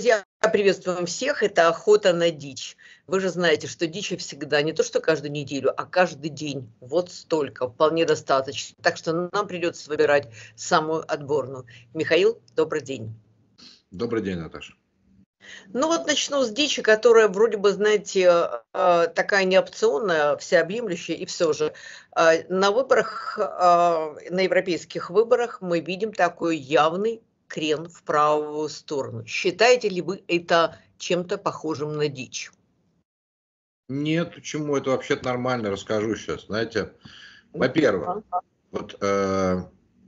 Друзья, приветствуем всех. Это охота на дичь. Вы же знаете, что дичи всегда не то, что каждую неделю, а каждый день. Вот столько, вполне достаточно. Так что нам придется выбирать самую отборную. Михаил, добрый день. Добрый день, Наташа. Ну вот начну с дичи, которая вроде бы, знаете, а, такая неопционная, всеобъемлющая, и все же а, на выборах, а, на европейских выборах мы видим такой явный крен в правую сторону. Считаете ли вы это чем-то похожим на дичь? Нет, чему это вообще нормально, расскажу сейчас. Знаете, ну, во-первых, вот э,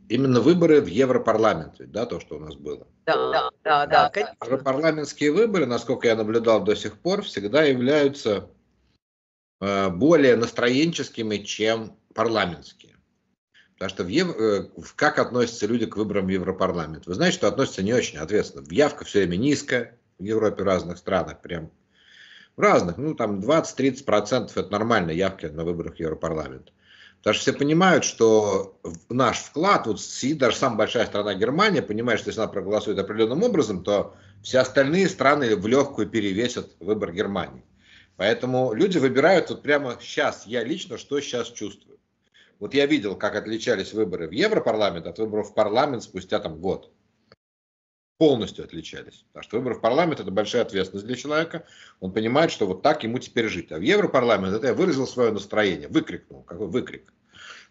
именно выборы в Европарламенте, да, то, что у нас было. Да, да, да. А да Европарламентские выборы, насколько я наблюдал до сих пор, всегда являются э, более настроенческими, чем парламентские. Потому что в Ев... Э, как относятся люди к выборам в Европарламент? Вы знаете, что относятся не очень ответственно. Явка все время низкая в Европе, в разных странах, прям в разных, ну там 20-30% это нормальная явка на выборах Европарламента. Потому что все понимают, что наш вклад, вот сидит даже самая большая страна Германия, понимает, что если она проголосует определенным образом, то все остальные страны в легкую перевесят выбор Германии. Поэтому люди выбирают вот прямо сейчас, я лично, что сейчас чувствую. Вот я видел, как отличались выборы в Европарламент от выборов в парламент спустя там год. Полностью отличались. Потому что выборы в парламент – это большая ответственность для человека. Он понимает, что вот так ему теперь жить. А в Европарламент – это я выразил свое настроение, выкрикнул. Какой выкрик?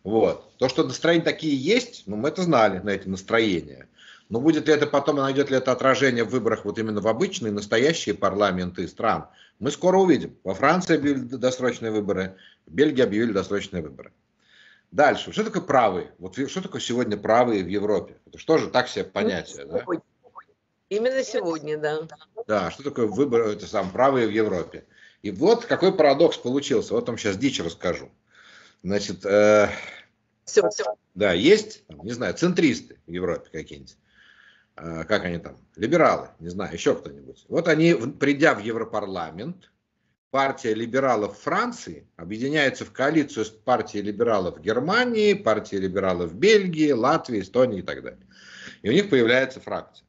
Вот. То, что настроения такие есть, ну, мы это знали, на эти настроения. Но будет ли это потом, найдет ли это отражение в выборах вот именно в обычные, настоящие парламенты стран, мы скоро увидим. Во Франции объявили досрочные выборы, в Бельгии объявили досрочные выборы. Дальше. Что такое правые? Вот что такое сегодня правые в Европе? Это что же так себе ну, понятие? Именно да? сегодня, Именно сегодня да. Да, что такое выбор, это сам правые в Европе? И вот какой парадокс получился. Вот вам сейчас дичь расскажу. Значит, э, все, все. да, есть, не знаю, центристы в Европе какие-нибудь. Э, как они там? Либералы, не знаю, еще кто-нибудь. Вот они, придя в Европарламент, партия либералов Франции объединяется в коалицию с партией либералов Германии, партией либералов Бельгии, Латвии, Эстонии и так далее. И у них появляется фракция.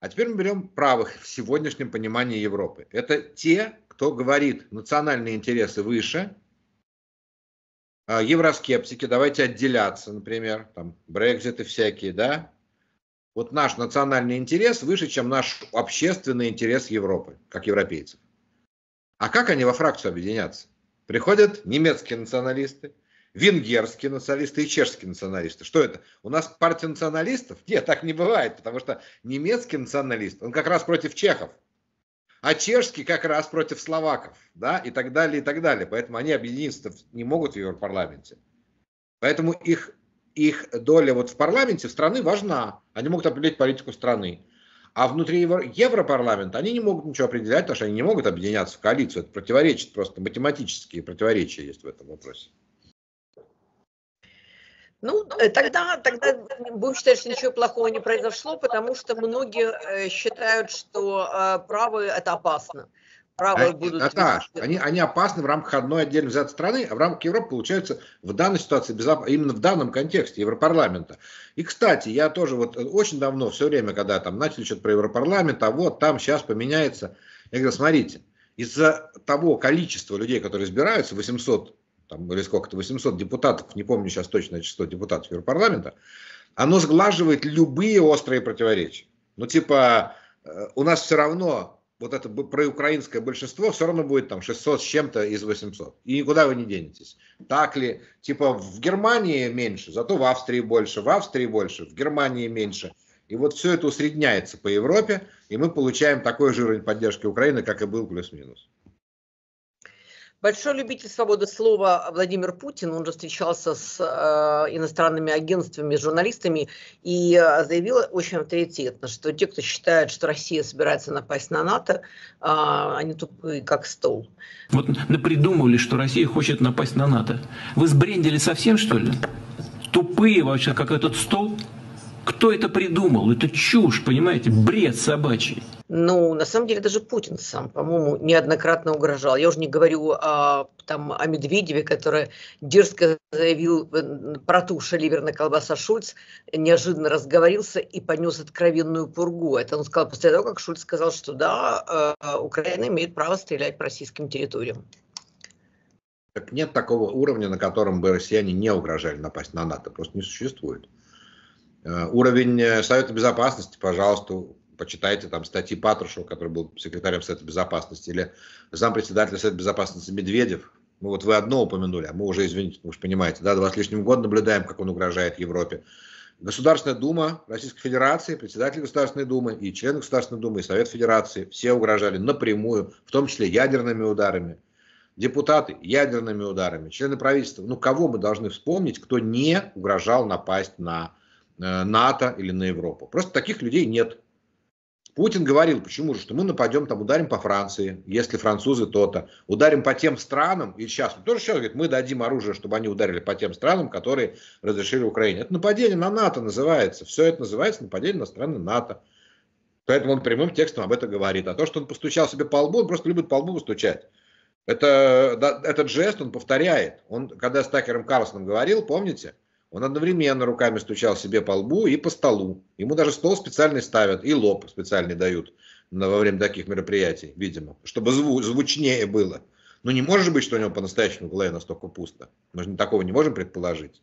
А теперь мы берем правых в сегодняшнем понимании Европы. Это те, кто говорит национальные интересы выше, а, евроскептики, давайте отделяться, например, там, Брекзиты всякие, да, вот наш национальный интерес выше, чем наш общественный интерес Европы, как европейцев. А как они во фракцию объединятся? Приходят немецкие националисты, венгерские националисты и чешские националисты. Что это? У нас партия националистов? Нет, так не бывает, потому что немецкий националист, он как раз против чехов, а чешский как раз против словаков, да, и так далее, и так далее. Поэтому они объединиться не могут в Европарламенте. Поэтому их, их доля вот в парламенте в страны важна. Они могут определить политику страны. А внутри Европарламента они не могут ничего определять, потому что они не могут объединяться в коалицию. Это противоречит, просто математические противоречия есть в этом вопросе. Ну, ну э, тогда, тогда будем считать, что ничего плохого не произошло, потому что многие э, считают, что э, правые это опасно правы а, будут... Наташ, они, они опасны в рамках одной отдельно взятой страны, а в рамках Европы получается в данной ситуации, именно в данном контексте Европарламента. И, кстати, я тоже вот э, очень давно, все время, когда там начали что-то про Европарламент, а вот там сейчас поменяется, я говорю, смотрите, из-за того количества людей, которые избираются, 800 там, или сколько-то, 800 депутатов, не помню сейчас точное число депутатов Европарламента, оно сглаживает любые острые противоречия. Ну, типа, э, у нас все равно вот это проукраинское большинство все равно будет там 600 с чем-то из 800. И никуда вы не денетесь. Так ли? Типа в Германии меньше, зато в Австрии больше, в Австрии больше, в Германии меньше. И вот все это усредняется по Европе, и мы получаем такой же уровень поддержки Украины, как и был плюс-минус. Большой любитель свободы слова Владимир Путин, он же встречался с э, иностранными агентствами, журналистами и э, заявил очень авторитетно, что те, кто считает, что Россия собирается напасть на НАТО, э, они тупые как стол. Вот напридумывали, что Россия хочет напасть на НАТО. Вы сбрендили совсем, что ли? Тупые вообще, как этот стол? Кто это придумал? Это чушь, понимаете, бред собачий. Ну, на самом деле, даже Путин сам, по-моему, неоднократно угрожал. Я уже не говорю о, там, о Медведеве, который дерзко заявил э, про ту шаливерная колбаса Шульц, неожиданно разговорился и понес откровенную пургу. Это он сказал после того, как Шульц сказал, что да, э, Украина имеет право стрелять по российским территориям. Так нет такого уровня, на котором бы россияне не угрожали напасть на НАТО. Просто не существует. Э, уровень э, Совета Безопасности, пожалуйста, почитайте там статьи Патрушева, который был секретарем Совета Безопасности, или зампредседателя Совета Безопасности Медведев. Ну вот вы одно упомянули, а мы уже, извините, вы же понимаете, да, два с лишним года наблюдаем, как он угрожает Европе. Государственная Дума Российской Федерации, председатель Государственной Думы и члены Государственной Думы, и Совет Федерации все угрожали напрямую, в том числе ядерными ударами. Депутаты ядерными ударами, члены правительства. Ну, кого мы должны вспомнить, кто не угрожал напасть на Э, НАТО или на Европу. Просто таких людей нет. Путин говорил, почему же, что мы нападем, там ударим по Франции, если французы то-то, ударим по тем странам, и сейчас, тоже сейчас говорит, мы дадим оружие, чтобы они ударили по тем странам, которые разрешили Украине. Это нападение на НАТО называется, все это называется нападение на страны НАТО. Поэтому он прямым текстом об этом говорит. А то, что он постучал себе по лбу, он просто любит по лбу постучать. Это, да, этот жест он повторяет. Он, когда с Такером Карлсоном говорил, помните, он одновременно руками стучал себе по лбу и по столу. Ему даже стол специальный ставят и лоб специальный дают на, во время таких мероприятий, видимо, чтобы зву, звучнее было. Но ну, не может быть, что у него по-настоящему в голове настолько пусто. Мы же такого не можем предположить.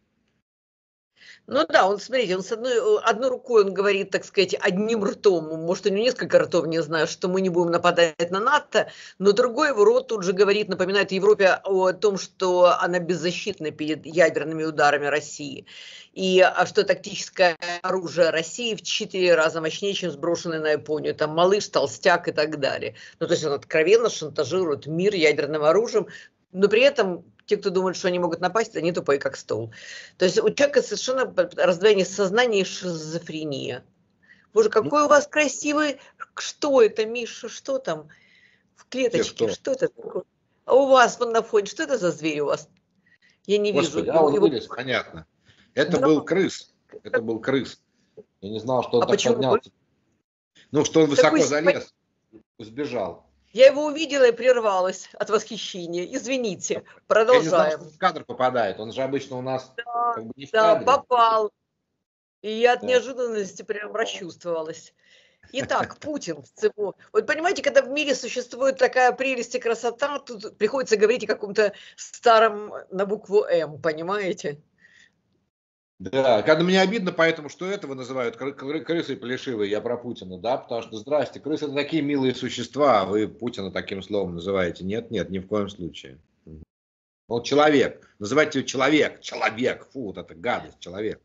Ну да, он, смотрите, он с одной, э, одной рукой он говорит, так сказать, одним ртом, может, у него несколько ртов, не знаю, что мы не будем нападать на НАТО, но другой его рот тут же говорит, напоминает Европе о том, что она беззащитна перед ядерными ударами России, и а что тактическое оружие России в четыре раза мощнее, чем сброшенное на Японию, там малыш, толстяк и так далее. Ну, то есть он откровенно шантажирует мир ядерным оружием, но при этом те, кто думают, что они могут напасть, они тупые, как стол. То есть у человека совершенно раздвоение сознания и шизофрения. Боже, ну какой ну, у вас красивый... Что это, Миша? Что там? В клеточке? Кто? Что это такое? А у вас вон на фоне, что это за зверь у вас? Я не Господи, вижу. А он его... вылез, понятно. Это да. был крыс. Это был крыс. Я не знал, что он а так почему? поднялся. Ну, что он высоко Такой... залез, сбежал. Я его увидела и прервалась от восхищения. Извините, продолжаем. Я не знал, что в кадр попадает. Он же обычно у нас да, как бы не в Да, кадре. попал. И я от да. неожиданности прям расчувствовалась. Итак, Путин в ЦБУ. Вот понимаете, когда в мире существует такая прелесть и красота, тут приходится говорить о каком-то старом на букву «М», понимаете? Да, когда ну, мне обидно, поэтому что этого называют крысы плешивые, я про Путина, да, потому что, здрасте, крысы это такие милые существа, а вы Путина таким словом называете. Нет, нет, ни в коем случае. Он человек, называйте его человек, человек, фу, вот это гадость, человек.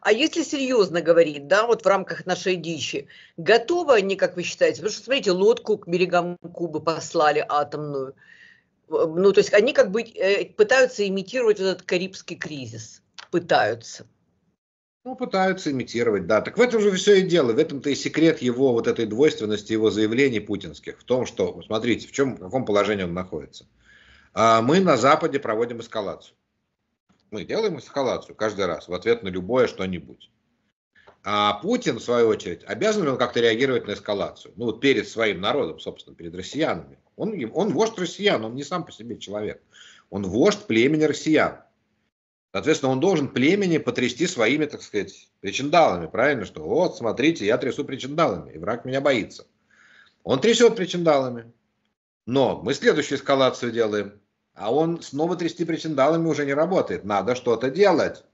А если серьезно говорить, да, вот в рамках нашей дичи, готовы они, как вы считаете? Потому что, смотрите, лодку к берегам Кубы послали атомную – Э, ну, то есть они как бы э, пытаются имитировать этот карибский кризис. Пытаются. Ну, пытаются имитировать, да. Так в этом же все и дело. В этом-то и секрет его вот этой двойственности, его заявлений путинских. В том, что, смотрите, в, чем, в каком положении он находится. А мы на Западе проводим эскалацию. Мы делаем эскалацию каждый раз в ответ на любое что-нибудь. А Путин, в свою очередь, обязан ли он как-то реагировать на эскалацию? Ну, вот перед своим народом, собственно, перед россиянами. Он, он вождь россиян, он не сам по себе человек. Он вождь племени россиян. Соответственно, он должен племени потрясти своими, так сказать, причиндалами. Правильно, что вот, смотрите, я трясу причиндалами, и враг меня боится. Он трясет причиндалами. Но мы следующую эскалацию делаем. А он снова трясти причиндалами уже не работает. Надо что-то делать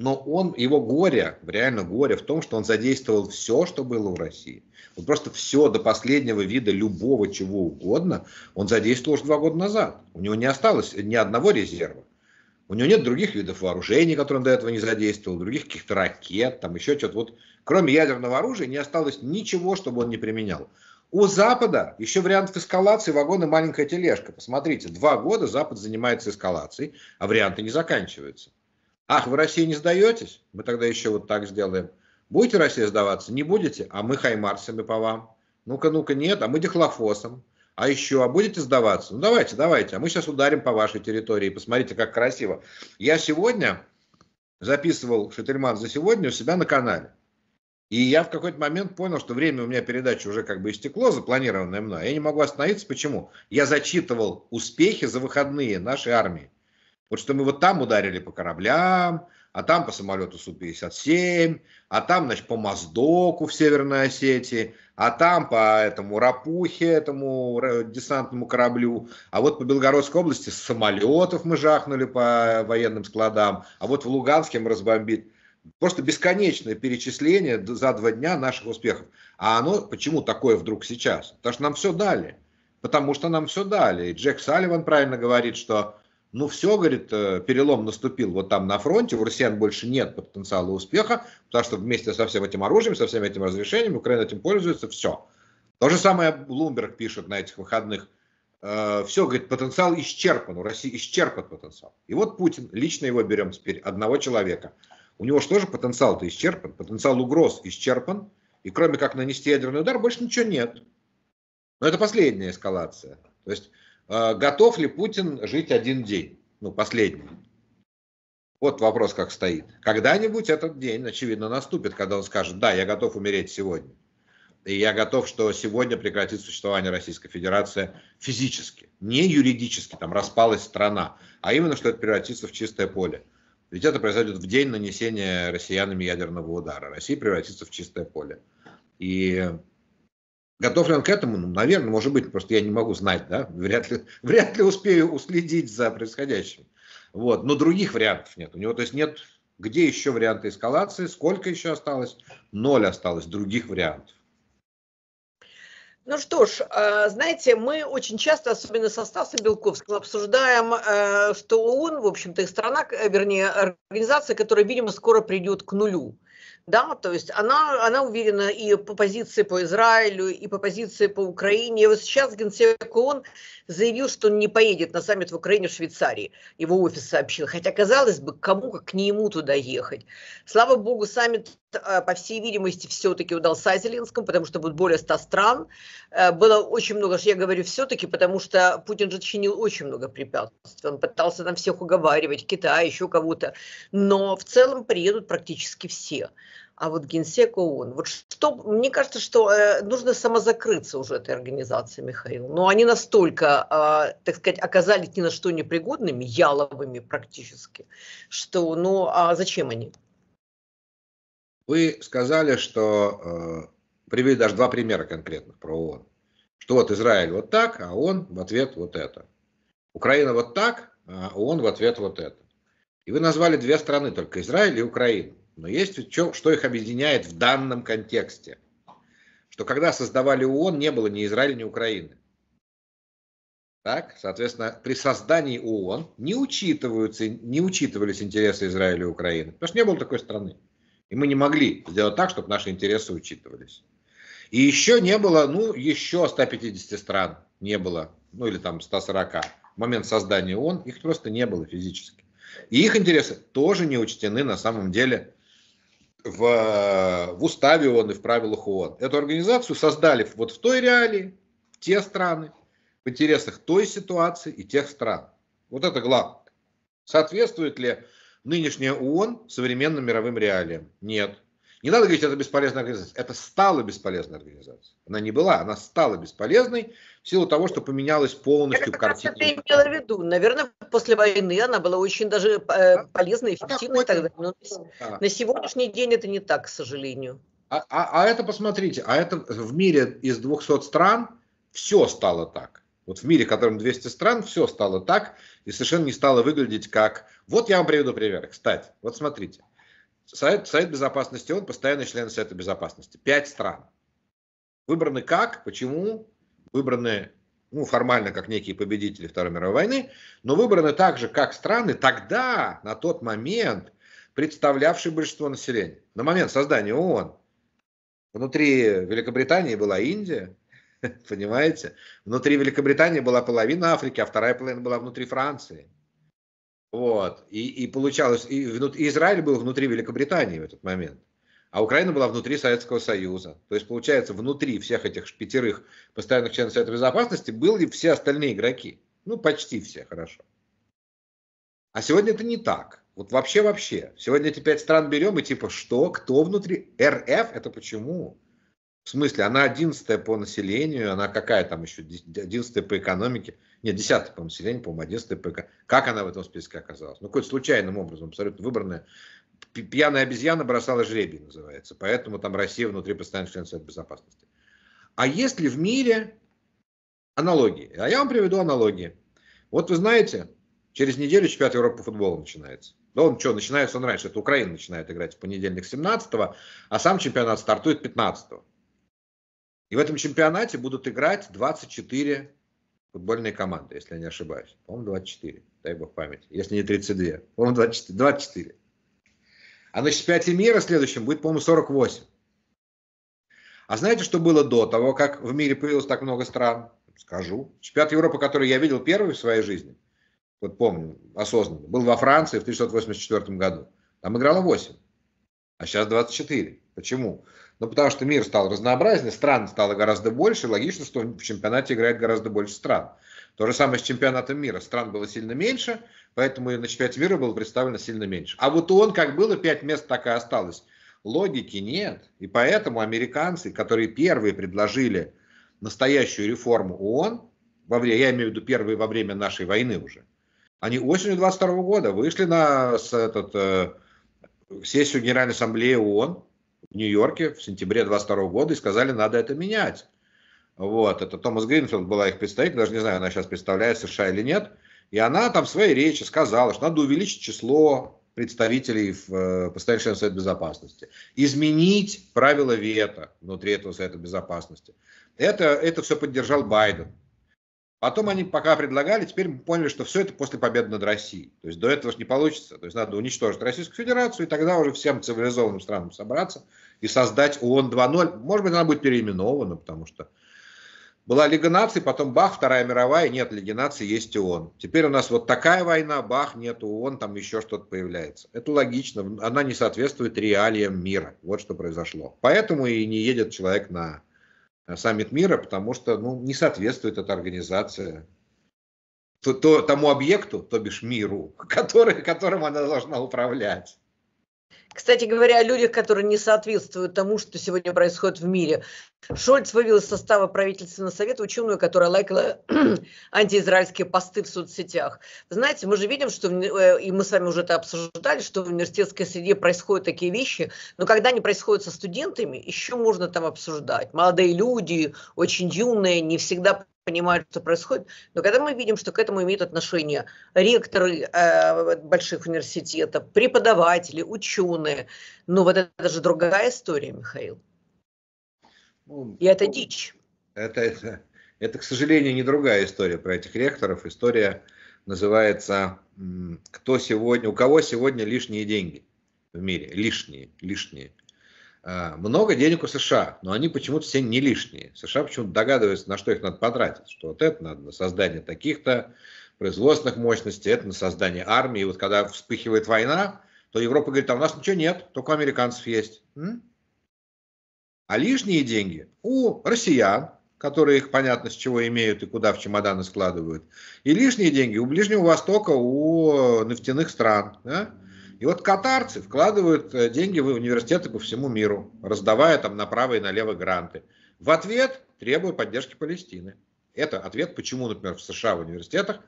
но он, его горе, реально горе в том, что он задействовал все, что было в России. Вот просто все до последнего вида любого чего угодно он задействовал уже два года назад. У него не осталось ни одного резерва. У него нет других видов вооружений, которые он до этого не задействовал, других каких-то ракет, там еще что-то. Вот кроме ядерного оружия не осталось ничего, чтобы он не применял. У Запада еще вариантов эскалации вагоны маленькая тележка. Посмотрите, два года Запад занимается эскалацией, а варианты не заканчиваются. Ах, вы России не сдаетесь? Мы тогда еще вот так сделаем. Будете Россия сдаваться? Не будете? А мы хаймарсами по вам. Ну-ка, ну-ка, нет, а мы дихлофосом. А еще, а будете сдаваться? Ну давайте, давайте, а мы сейчас ударим по вашей территории. Посмотрите, как красиво. Я сегодня записывал Шетельман за сегодня у себя на канале. И я в какой-то момент понял, что время у меня передачи уже как бы истекло, запланированное мной. Я не могу остановиться. Почему? Я зачитывал успехи за выходные нашей армии. Вот что мы вот там ударили по кораблям, а там по самолету Су-57, а там, значит, по Моздоку в Северной Осетии, а там по этому Рапухе, этому десантному кораблю, а вот по Белгородской области с самолетов мы жахнули по военным складам, а вот в Луганске мы разбомбили. Просто бесконечное перечисление за два дня наших успехов. А оно почему такое вдруг сейчас? Потому что нам все дали. Потому что нам все дали. И Джек Салливан правильно говорит, что ну все, говорит, э, перелом наступил вот там на фронте, у россиян больше нет потенциала успеха, потому что вместе со всем этим оружием, со всем этим разрешением Украина этим пользуется, все. То же самое Блумберг пишет на этих выходных. «Э, все, говорит, потенциал исчерпан, у России исчерпан потенциал. И вот Путин, лично его берем теперь, одного человека. У него же тоже потенциал-то исчерпан, потенциал угроз исчерпан, и кроме как нанести ядерный удар, больше ничего нет. Но это последняя эскалация. То есть а, готов ли Путин жить один день, ну, последний? Вот вопрос как стоит. Когда-нибудь этот день, очевидно, наступит, когда он скажет, да, я готов умереть сегодня. И я готов, что сегодня прекратит существование Российской Федерации физически, не юридически, там распалась страна, а именно, что это превратится в чистое поле. Ведь это произойдет в день нанесения россиянами ядерного удара. Россия превратится в чистое поле. И Готов ли он к этому? Ну, наверное, может быть, просто я не могу знать, да, вряд ли, вряд ли успею уследить за происходящим. Вот, но других вариантов нет. У него, то есть, нет, где еще варианты эскалации, сколько еще осталось? Ноль осталось других вариантов. Ну что ж, э, знаете, мы очень часто, особенно со Стасом Белковским, обсуждаем, э, что ООН, в общем-то, их страна, э, вернее, организация, которая, видимо, скоро придет к нулю да, то есть она, она уверена и по позиции по Израилю, и по позиции по Украине. И вот сейчас генсек ООН заявил, что он не поедет на саммит в Украине, в Швейцарии. Его офис сообщил. Хотя, казалось бы, кому, как не ему туда ехать. Слава богу, саммит Э, по всей видимости, все-таки удался Зеленскому, потому что будет более 100 стран. Э, было очень много, я говорю все-таки, потому что Путин же чинил очень много препятствий. Он пытался там всех уговаривать, Китай, еще кого-то. Но в целом приедут практически все. А вот генсек ООН. Вот что, мне кажется, что э, нужно самозакрыться уже этой организации, Михаил. Но они настолько, так сказать, оказались ни на что непригодными, яловыми практически, что, ну, а зачем они? Вы сказали, что э, привели даже два примера конкретных про ООН. Что вот Израиль вот так, а он в ответ вот это. Украина вот так, а он в ответ вот это. И вы назвали две страны, только Израиль и Украину. Но есть что, что их объединяет в данном контексте. Что когда создавали ООН, не было ни Израиля, ни Украины. Так, соответственно, при создании ООН не, учитываются, не учитывались интересы Израиля и Украины, потому что не было такой страны. И мы не могли сделать так, чтобы наши интересы учитывались. И еще не было, ну, еще 150 стран не было, ну, или там 140. В момент создания ООН их просто не было физически. И их интересы тоже не учтены на самом деле в, в уставе ООН и в правилах ООН. Эту организацию создали вот в той реалии, в те страны, в интересах той ситуации и тех стран. Вот это главное. Соответствует ли нынешняя ООН современным мировым реалиям? Нет. Не надо говорить, это бесполезная организация. Это стала бесполезной организацией. Она не была, она стала бесполезной в силу того, что поменялась полностью картина. Это имела в виду. Наверное, после войны она была очень даже э, полезной, эффективной. Да, тогда. Но да. на сегодняшний день это не так, к сожалению. А, а, а это посмотрите, а это в мире из 200 стран все стало так. Вот в мире, в котором 200 стран, все стало так, и совершенно не стало выглядеть как... Вот я вам приведу пример, кстати. Вот смотрите. Совет, Совет Безопасности ООН, постоянный член Совета Безопасности. Пять стран. Выбраны как, почему, выбраны ну, формально как некие победители Второй мировой войны, но выбраны так же, как страны тогда, на тот момент, представлявшие большинство населения. На момент создания ООН внутри Великобритании была Индия, Понимаете? Внутри Великобритании была половина Африки, а вторая половина была внутри Франции. Вот. И, и получалось, и, внут, Израиль был внутри Великобритании в этот момент. А Украина была внутри Советского Союза. То есть, получается, внутри всех этих пятерых постоянных членов Совета Безопасности были все остальные игроки. Ну, почти все, хорошо. А сегодня это не так. Вот вообще-вообще. Сегодня эти пять стран берем и типа, что, кто внутри? РФ? Это почему? В смысле, она 11 по населению, она какая там еще, 11 по экономике, нет, 10 по населению, по-моему, 11 по экономике. Как она в этом списке оказалась? Ну, какой-то случайным образом, абсолютно выбранная. Пьяная обезьяна бросала жребий, называется. Поэтому там Россия внутри постоянно членства Совета Безопасности. А есть ли в мире аналогии? А я вам приведу аналогии. Вот вы знаете, через неделю чемпионат Европы по футболу начинается. Да он что, начинается он раньше. Это Украина начинает играть в понедельник 17-го, а сам чемпионат стартует 15-го. И в этом чемпионате будут играть 24 футбольные команды, если я не ошибаюсь. По-моему, 24, дай бог память. Если не 32, по-моему, 24. 24. А на чемпионате мира следующем будет, по-моему, 48. А знаете, что было до того, как в мире появилось так много стран? Скажу. Чемпионат Европы, который я видел первый в своей жизни, вот помню, осознанно, был во Франции в 1984 году. Там играло 8, а сейчас 24. Почему? Ну, потому что мир стал разнообразнее, стран стало гораздо больше, логично, что в чемпионате играет гораздо больше стран. То же самое с чемпионатом мира. Стран было сильно меньше, поэтому и на чемпионате мира было представлено сильно меньше. А вот он как было, пять мест так и осталось. Логики нет. И поэтому американцы, которые первые предложили настоящую реформу ООН, во время, я имею в виду первые во время нашей войны уже, они осенью 22 года вышли на с, этот, э, сессию Генеральной Ассамблеи ООН, Нью-Йорке в сентябре 22 года и сказали, надо это менять. Вот, это Томас Гринфилд была их представитель, даже не знаю, она сейчас представляет США или нет. И она там в своей речи сказала, что надо увеличить число представителей в э, постоянный член Совета Безопасности, изменить правила вето внутри этого Совета Безопасности. Это, это все поддержал Байден. Потом они пока предлагали, теперь мы поняли, что все это после победы над Россией. То есть до этого же не получится. То есть надо уничтожить Российскую Федерацию, и тогда уже всем цивилизованным странам собраться и создать ООН 2.0. Может быть, она будет переименована, потому что была Лига наций, потом бах, Вторая мировая, нет Лиги наций, есть ООН. Теперь у нас вот такая война, бах, нет ООН, там еще что-то появляется. Это логично, она не соответствует реалиям мира. Вот что произошло. Поэтому и не едет человек на Э, саммит мира, потому что ну, не соответствует эта организация то, то, тому объекту, то бишь миру, который, которым она должна управлять. Кстати говоря, о людях, которые не соответствуют тому, что сегодня происходит в мире. Шольц вывел из состава правительственного совета ученую, которая лайкала антиизраильские посты в соцсетях. Знаете, мы же видим, что, э, и мы с вами уже это обсуждали, что в университетской среде происходят такие вещи, но когда они происходят со студентами, еще можно там обсуждать. Молодые люди, очень юные, не всегда понимают, что происходит, но когда мы видим, что к этому имеют отношение ректоры э, больших университетов, преподаватели, ученые, ну вот это же другая история, Михаил. Ну, И это ну, дичь. Это, это, это, к сожалению, не другая история про этих ректоров. История называется «Кто сегодня, у кого сегодня лишние деньги в мире?» Лишние, лишние. А, много денег у США, но они почему-то все не лишние. США почему-то догадываются, на что их надо потратить. Что вот это надо на создание таких-то производственных мощностей, это на создание армии. И вот когда вспыхивает война, то Европа говорит, а у нас ничего нет, только у американцев есть. М? А лишние деньги у россиян, которые их понятно с чего имеют и куда в чемоданы складывают. И лишние деньги у Ближнего Востока, у нефтяных стран. Да? И вот катарцы вкладывают э, деньги в университеты по всему миру, раздавая там направо и налево гранты. В ответ требуя поддержки Палестины. Это ответ, почему, например, в США в университетах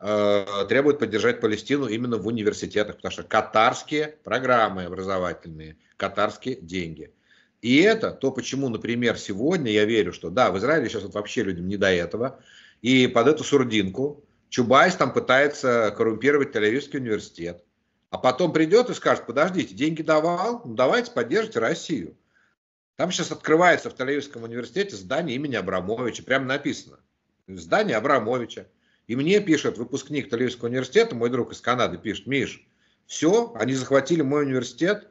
э, требуют поддержать Палестину именно в университетах, потому что катарские программы образовательные, катарские деньги. И это то, почему, например, сегодня я верю, что да, в Израиле сейчас вот вообще людям не до этого, и под эту сурдинку Чубайс там пытается коррумпировать Тель-Авивский университет. А потом придет и скажет, подождите, деньги давал, ну давайте поддержите Россию. Там сейчас открывается в Талевском университете здание имени Абрамовича, прямо написано. Здание Абрамовича. И мне пишет выпускник Талевского университета, мой друг из Канады, пишет, Миш, все, они захватили мой университет,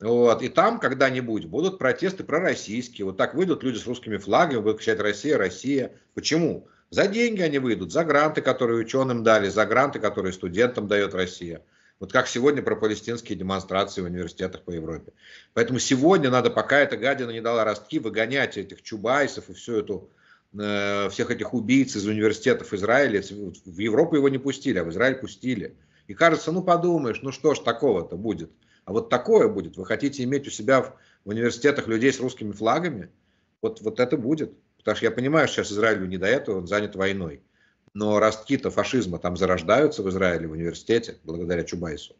вот. И там когда-нибудь будут протесты пророссийские. Вот так выйдут люди с русскими флагами, будут кричать «Россия, Россия». Почему? За деньги они выйдут, за гранты, которые ученым дали, за гранты, которые студентам дает Россия. Вот как сегодня про палестинские демонстрации в университетах по Европе. Поэтому сегодня надо, пока эта гадина не дала ростки, выгонять этих чубайсов и всю эту э, всех этих убийц из университетов Израиля. В Европу его не пустили, а в Израиль пустили. И кажется, ну подумаешь, ну что ж такого-то будет. А вот такое будет. Вы хотите иметь у себя в, университетах людей с русскими флагами? Вот, вот это будет. Потому что я понимаю, что сейчас Израилю не до этого, он занят войной но ростки-то фашизма там зарождаются в Израиле, в университете, благодаря Чубайсу.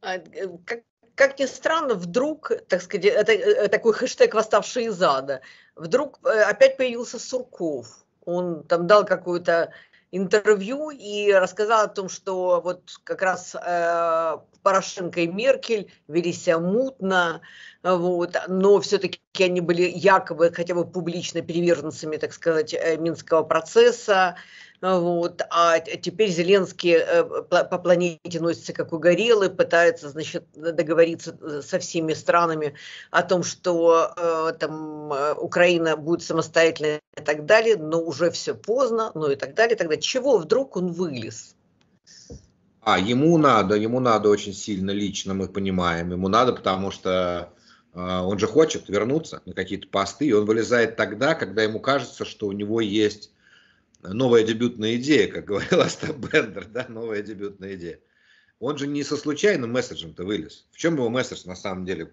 А, э, как, как ни странно, вдруг, так сказать, это, э, э, такой хэштег «восставший из ада», вдруг опять появился Сурков. Он там дал какую-то интервью и рассказал о том, что вот как раз э, Порошенко и Меркель вели себя мутно, вот, но все-таки они были якобы хотя бы публично приверженцами, так сказать, э, минского процесса, а, вот. А теперь Зеленский э, по планете носится как угорелый, пытается значит, договориться э, со всеми странами о том, что э, там, Украина будет самостоятельной и так далее, но уже все поздно, ну и так далее. Тогда чего вдруг он вылез? А, ему надо, ему надо очень сильно лично, мы понимаем, ему надо, потому что а, он же хочет вернуться на какие-то посты, и он вылезает тогда, когда ему кажется, что у него есть новая дебютная идея, как говорил Остап Бендер, да, новая дебютная идея. Он же не со случайным месседжем-то вылез. В чем его месседж на самом деле?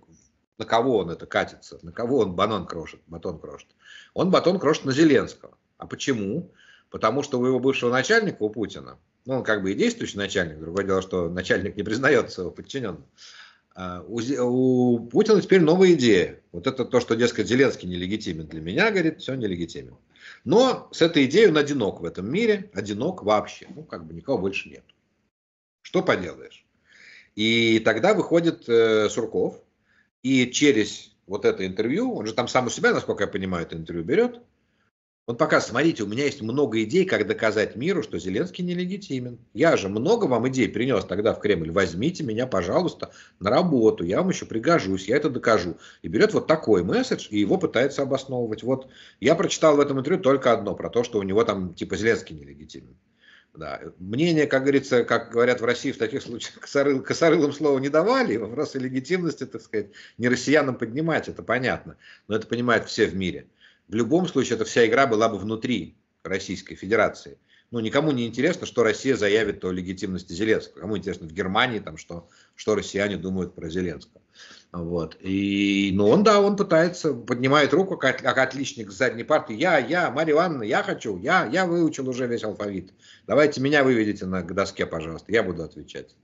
На кого он это катится? На кого он банан крошит, батон крошит? Он батон крошит на Зеленского. А почему? Потому что у его бывшего начальника, у Путина, ну, он как бы и действующий начальник, другое дело, что начальник не признает своего подчиненного, а, у, у Путина теперь новая идея. Вот это то, что, дескать, Зеленский нелегитимен для меня, говорит, все нелегитимен. Но с этой идеей он одинок в этом мире, одинок вообще. Ну, как бы никого больше нет. Что поделаешь? И тогда выходит э, Сурков, и через вот это интервью, он же там сам у себя, насколько я понимаю, это интервью берет, он пока, смотрите, у меня есть много идей, как доказать миру, что Зеленский нелегитимен. Я же много вам идей принес тогда в Кремль. Возьмите меня, пожалуйста, на работу. Я вам еще пригожусь, я это докажу. И берет вот такой месседж, и его пытается обосновывать. Вот я прочитал в этом интервью только одно, про то, что у него там типа Зеленский нелегитимен. Да. Мнение, как говорится, как говорят в России в таких случаях, косорыл, косорылым слова не давали. Вопросы легитимности, так сказать, не россиянам поднимать, это понятно. Но это понимают все в мире в любом случае эта вся игра была бы внутри Российской Федерации. Ну, никому не интересно, что Россия заявит о легитимности Зеленского. Кому интересно в Германии, там, что, что россияне думают про Зеленского. Вот. И, ну, он, да, он пытается, поднимает руку, как, как отличник с задней парты. Я, я, Марья Ивановна, я хочу, я, я выучил уже весь алфавит. Давайте меня выведите на доске, пожалуйста, я буду отвечать.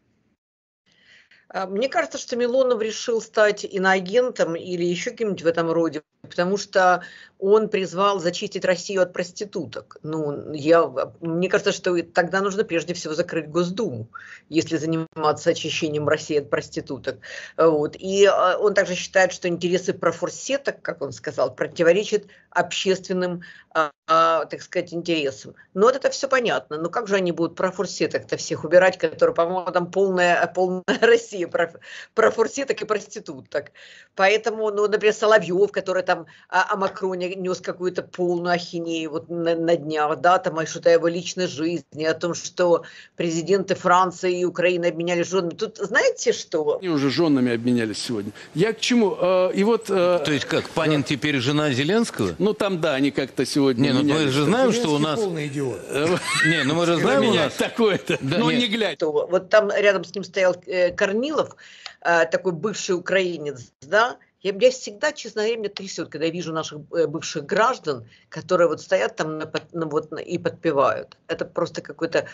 А, мне кажется, что Милонов решил стать иноагентом или еще кем-нибудь в этом роде, потому что он призвал зачистить Россию от проституток. Ну, я, мне кажется, что тогда нужно прежде всего закрыть Госдуму, если заниматься очищением России от проституток. Вот. И э, он также считает, что интересы профорсеток, как он сказал, противоречат общественным а, а, так сказать, интересам. Но ну, вот это все понятно. Но ну, как же они будут профурсеток-то всех убирать, которые, по-моему, там полная, полная Россия проф, профурсеток и проституток. Поэтому, ну, например, Соловьев, который там о, а, о Макроне нес какую-то полную ахинею вот на, на днях, да, там, и что-то о его личной жизни, о том, что президенты Франции и Украины обменялись женами. Тут знаете что? Они уже женами обменялись сегодня. Я к чему? А, и вот... То есть как, Панин да. теперь жена Зеленского? Ну, там, да, они как-то сегодня сегодня. Не, ну мы же знаем, что у нас... полный идиот. Не, ну мы же знаем у нас... Такое-то, ну не глядь. Вот там рядом с ним стоял э, Корнилов, э, такой бывший украинец, да, я, меня всегда, честно говоря, меня трясет, когда я вижу наших э, бывших граждан, которые вот стоят там на, на, вот, на, и подпевают. Это просто какой-то...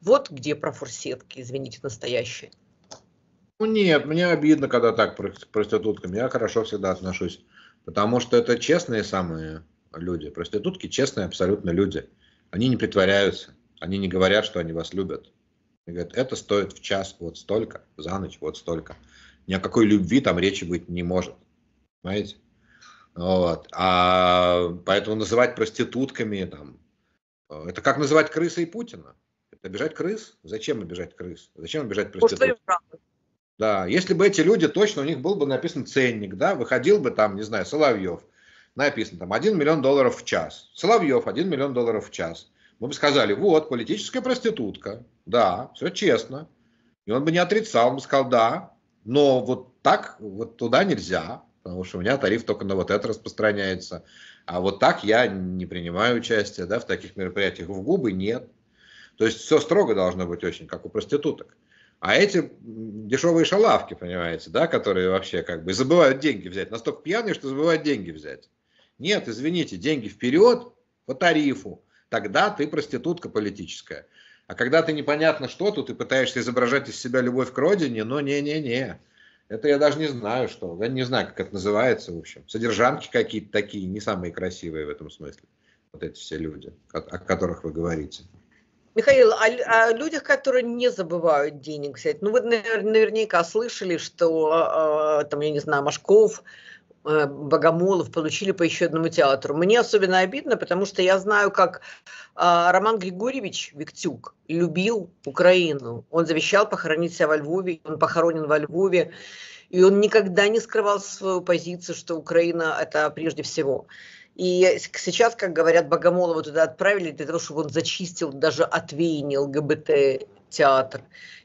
Вот где профурсетки, извините, настоящие. Ну нет, мне обидно, когда так проституткам. Я хорошо всегда отношусь. Потому что это честные самые люди. Проститутки честные абсолютно люди. Они не притворяются, они не говорят, что они вас любят. Они говорят, это стоит в час вот столько, за ночь вот столько. Ни о какой любви там речи быть не может. Понимаете? Вот. А поэтому называть проститутками там, э, это как называть крысы и Путина. Это обижать крыс? Зачем обижать крыс? Зачем обижать проституток? Да, если бы эти люди точно, у них был бы написан ценник, да, выходил бы там, не знаю, Соловьев, написано там 1 миллион долларов в час, Соловьев 1 миллион долларов в час, мы бы сказали, вот, политическая проститутка, да, все честно. И он бы не отрицал, он бы сказал, да, но вот так, вот туда нельзя, потому что у меня тариф только на вот это распространяется. А вот так я не принимаю участие да, в таких мероприятиях. В губы нет. То есть все строго должно быть очень, как у проституток. А эти дешевые шалавки, понимаете, да, которые вообще как бы забывают деньги взять. Настолько пьяные, что забывают деньги взять. Нет, извините, деньги вперед по тарифу. Тогда ты проститутка политическая. А когда ты непонятно что, то ты пытаешься изображать из себя любовь к родине, но не-не-не. Это я даже не знаю, что. Я не знаю, как это называется, в общем. Содержанки какие-то такие, не самые красивые в этом смысле. Вот эти все люди, о, которых вы говорите. Михаил, о, а о а людях, которые не забывают денег взять. Ну, вы наверняка слышали, что, э, там, я не знаю, Машков Э, богомолов получили по еще одному театру. Мне особенно обидно, потому что я знаю, как а, Роман Григорьевич Виктюк любил Украину. Он завещал похоронить себя во Львове, он похоронен во Львове. И он никогда не скрывал свою позицию, что Украина – это прежде всего. И сейчас, как говорят, Богомолова туда отправили для того, чтобы он зачистил даже от ЛГБТ театр.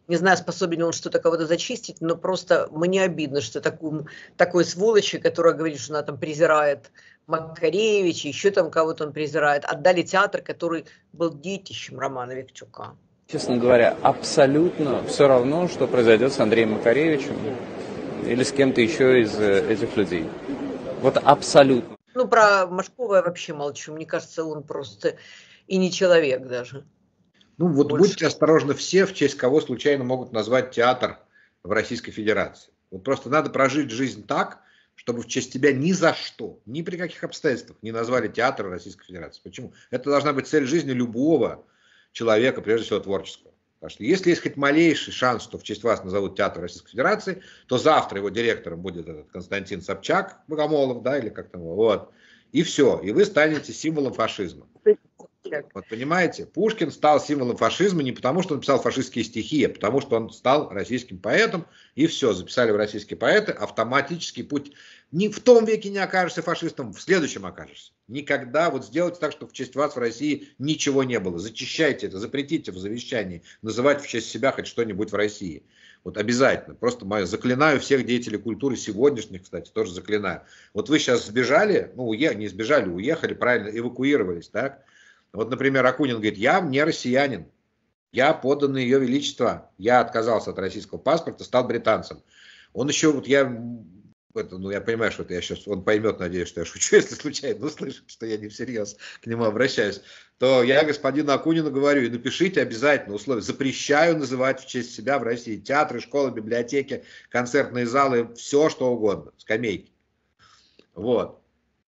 Не знаю, способен ли он что-то кого-то зачистить, но просто мне обидно, что такой, такой сволочи, которая говорит, что она там презирает Макаревич, еще там кого-то он презирает, отдали театр, который был детищем Романа Викчука. Честно говоря, абсолютно все равно, что произойдет с Андреем Макаревичем или с кем-то еще из э, этих людей. Вот абсолютно. Ну, про Машкова я вообще молчу. Мне кажется, он просто и не человек даже. Ну вот Больше. будьте осторожны все, в честь кого случайно могут назвать театр в Российской Федерации. Вот просто надо прожить жизнь так, чтобы в честь тебя ни за что, ни при каких обстоятельствах не назвали театр в Российской Федерации. Почему? Это должна быть цель жизни любого человека, прежде всего творческого. Потому что если есть хоть малейший шанс, что в честь вас назовут театр Российской Федерации, то завтра его директором будет этот Константин Собчак, Богомолов, да, или как там его, вот. И все, и вы станете символом фашизма человек. Вот понимаете, Пушкин стал символом фашизма не потому, что он писал фашистские стихи, а потому, что он стал российским поэтом, и все, записали в российские поэты, автоматический путь. не в том веке не окажешься фашистом, в следующем окажешься. Никогда вот сделайте так, чтобы в честь вас в России ничего не было. Зачищайте это, запретите в завещании называть в честь себя хоть что-нибудь в России. Вот обязательно. Просто мое, заклинаю всех деятелей культуры сегодняшних, кстати, тоже заклинаю. Вот вы сейчас сбежали, ну, уехали, не сбежали, уехали, правильно, эвакуировались, так? Вот, например, Акунин говорит, я не россиянин, я подданный Ее величество, я отказался от российского паспорта, стал британцем. Он еще, вот я, это, ну я понимаю, что это я сейчас, он поймет, надеюсь, что я шучу, если случайно услышит, что я не всерьез к нему обращаюсь, то я господину Акунину говорю, и напишите обязательно условия, запрещаю называть в честь себя в России театры, школы, библиотеки, концертные залы, все что угодно, скамейки. Вот.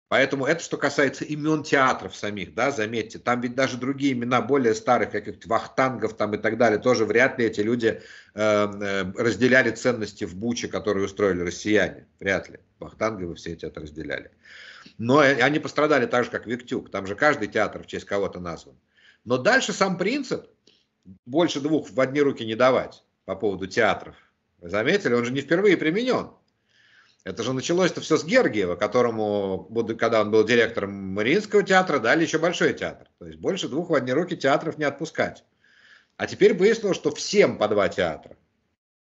Поэтому это что касается имен театров самих, да, заметьте, там ведь даже другие имена более старых, каких-то Вахтангов там и так далее, тоже вряд ли эти люди э, э разделяли ценности в Буче, которые устроили россияне, вряд ли. Вахтанговы все эти это разделяли. Но они пострадали так же, как Виктюк, там же каждый театр в честь кого-то назван. Но дальше сам принцип, больше двух в одни руки не давать по поводу театров, заметили, он же не впервые применен. Это же началось-то все с Гергиева, которому, когда он был директором Мариинского театра, дали еще Большой театр. То есть больше двух в одни руки театров не отпускать. А теперь выяснилось, что всем по два театра.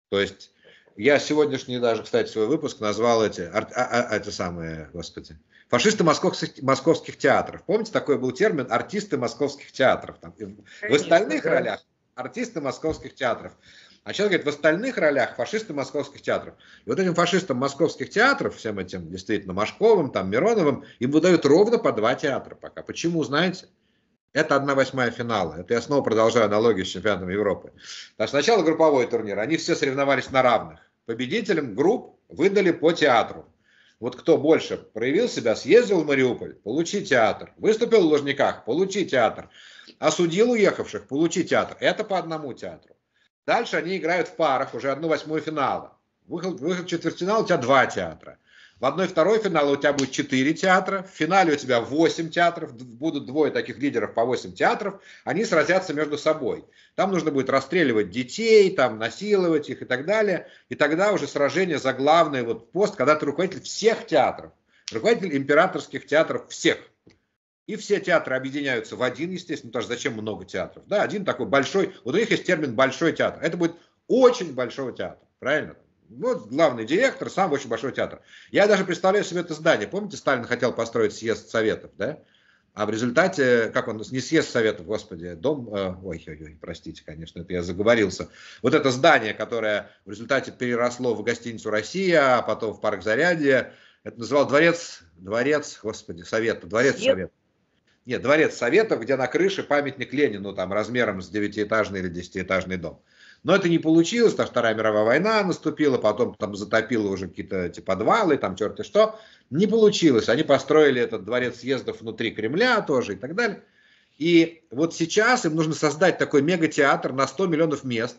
То есть я сегодняшний даже, кстати, свой выпуск назвал эти, а, а, а, это самые, господи, фашисты московских, московских театров. Помните, такой был термин артисты московских театров. Там, Конечно, в остальных да. ролях артисты московских театров. А человек говорит, в остальных ролях фашисты московских театров. И вот этим фашистам московских театров, всем этим действительно Машковым, там Мироновым, им выдают ровно по два театра пока. Почему, знаете? Это одна восьмая финала. Это я снова продолжаю аналогию с чемпионатом Европы. Так, сначала групповой турнир. Они все соревновались на равных. Победителям групп выдали по театру. Вот кто больше проявил себя, съездил в Мариуполь, получи театр. Выступил в Лужниках, получи театр. Осудил а уехавших, получи театр. Это по одному театру. Дальше они играют в парах уже одну восьмую финала. Выход, выход в четвертьфинал у тебя два театра. В одной второй финала у тебя будет четыре театра, в финале у тебя восемь театров, будут двое таких лидеров по восемь театров, они сразятся между собой. Там нужно будет расстреливать детей, там насиловать их и так далее. И тогда уже сражение за главный вот пост, когда ты руководитель всех театров, руководитель императорских театров всех. И все театры объединяются в один, естественно, потому что зачем много театров. Да, один такой большой, вот у них есть термин большой театр. Это будет очень большого театра, правильно? Вот главный директор сам очень большой театр. Я даже представляю себе это здание. Помните, Сталин хотел построить съезд советов, да? А в результате, как он, не съезд советов, господи, а дом, э, ой, ой, ой, простите, конечно, это я заговорился. Вот это здание, которое в результате переросло в гостиницу «Россия», а потом в парк «Зарядье», это называл дворец, дворец, господи, совета, дворец съезд совета. Нет, дворец Советов, где на крыше памятник Ленину там размером с девятиэтажный или десятиэтажный дом. Но это не получилось, там Вторая мировая война наступила, потом там затопило уже какие-то эти подвалы, там черт и что. Не получилось. Они построили этот дворец съездов внутри Кремля тоже и так далее. И вот сейчас им нужно создать такой мегатеатр на 100 миллионов мест,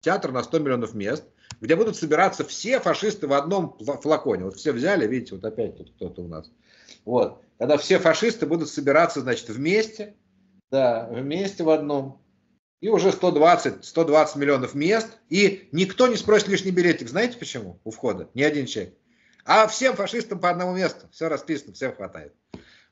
театр на 100 миллионов мест, где будут собираться все фашисты в одном флаконе. Вот все взяли, видите, вот опять тут кто-то у нас – вот. Когда все фашисты будут собираться, значит, вместе, да, вместе в одном. И уже 120, 120 миллионов мест. И никто не спросит лишний билетик. Знаете почему? У входа. Ни один человек. А всем фашистам по одному месту. Все расписано, всем хватает.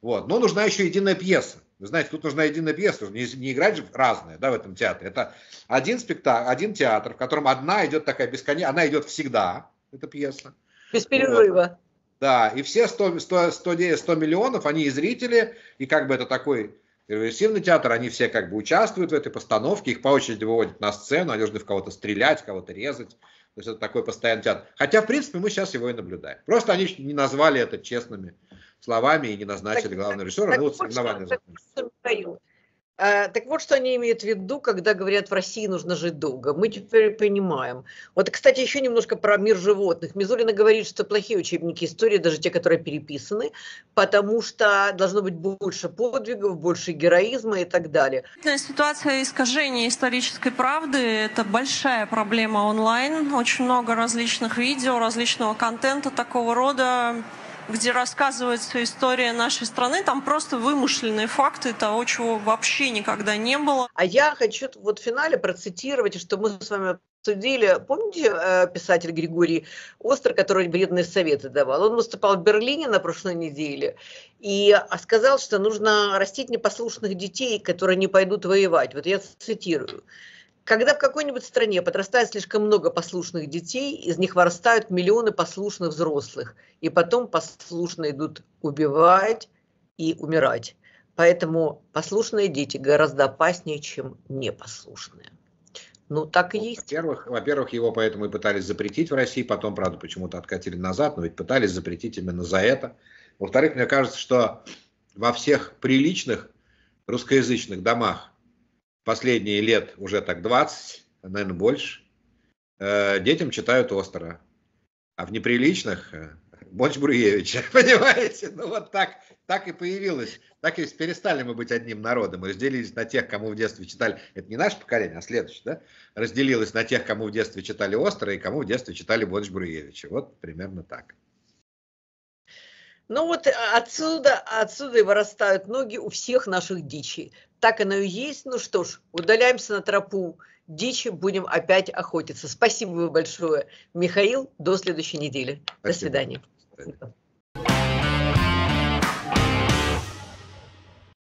Вот. Но нужна еще единая пьеса. Вы знаете, тут нужна единая пьеса, не, не играть же разные, да, в этом театре. Это один спектакль, один театр, в котором одна идет такая бесконечная, она идет всегда, эта пьеса. Без перерыва. Вот. Да, и все 100, 100, 100, 100 миллионов, они и зрители, и как бы это такой реверсивный театр, они все как бы участвуют в этой постановке, их по очереди выводят на сцену, они должны в кого-то стрелять, кого-то резать. То есть это такой постоянный театр. Хотя, в принципе, мы сейчас его и наблюдаем. Просто они не назвали это честными словами и не назначили главного режиссера. Так, ну, вот соревнования закончились. Э, так вот, что они имеют в виду, когда говорят, в России нужно жить долго. Мы теперь понимаем. Вот, кстати, еще немножко про мир животных. Мизулина говорит, что плохие учебники истории, даже те, которые переписаны, потому что должно быть больше подвигов, больше героизма и так далее. Ситуация искажения исторической правды – это большая проблема онлайн. Очень много различных видео, различного контента такого рода где рассказывается история нашей страны, там просто вымышленные факты того, чего вообще никогда не было. А я хочу вот в финале процитировать, что мы с вами обсудили, помните, э, писатель Григорий Остер, который вредные советы давал? Он выступал в Берлине на прошлой неделе и а, сказал, что нужно растить непослушных детей, которые не пойдут воевать. Вот я цитирую. Когда в какой-нибудь стране подрастает слишком много послушных детей, из них вырастают миллионы послушных взрослых, и потом послушно идут убивать и умирать. Поэтому послушные дети гораздо опаснее, чем непослушные. Ну, так и ну, есть. Во-первых, во-первых, его поэтому и пытались запретить в России, потом, правда, почему-то откатили назад, но ведь пытались запретить именно за это. Во-вторых, мне кажется, что во всех приличных русскоязычных домах последние лет уже так 20, наверное, больше, э, детям читают Остера, А в неприличных Бонч э, Бруевича, понимаете? Ну вот так, так и появилось. Так и перестали мы быть одним народом. Разделились на тех, кому в детстве читали... Это не наше поколение, а следующее, да? Разделилось на тех, кому в детстве читали Остро и кому в детстве читали Бонч Бруевича. Вот примерно так. Ну вот отсюда, отсюда и вырастают ноги у всех наших дичей. Так оно и есть. Ну что ж, удаляемся на тропу дичи, будем опять охотиться. Спасибо вам большое, Михаил. До следующей недели. Спасибо. До свидания.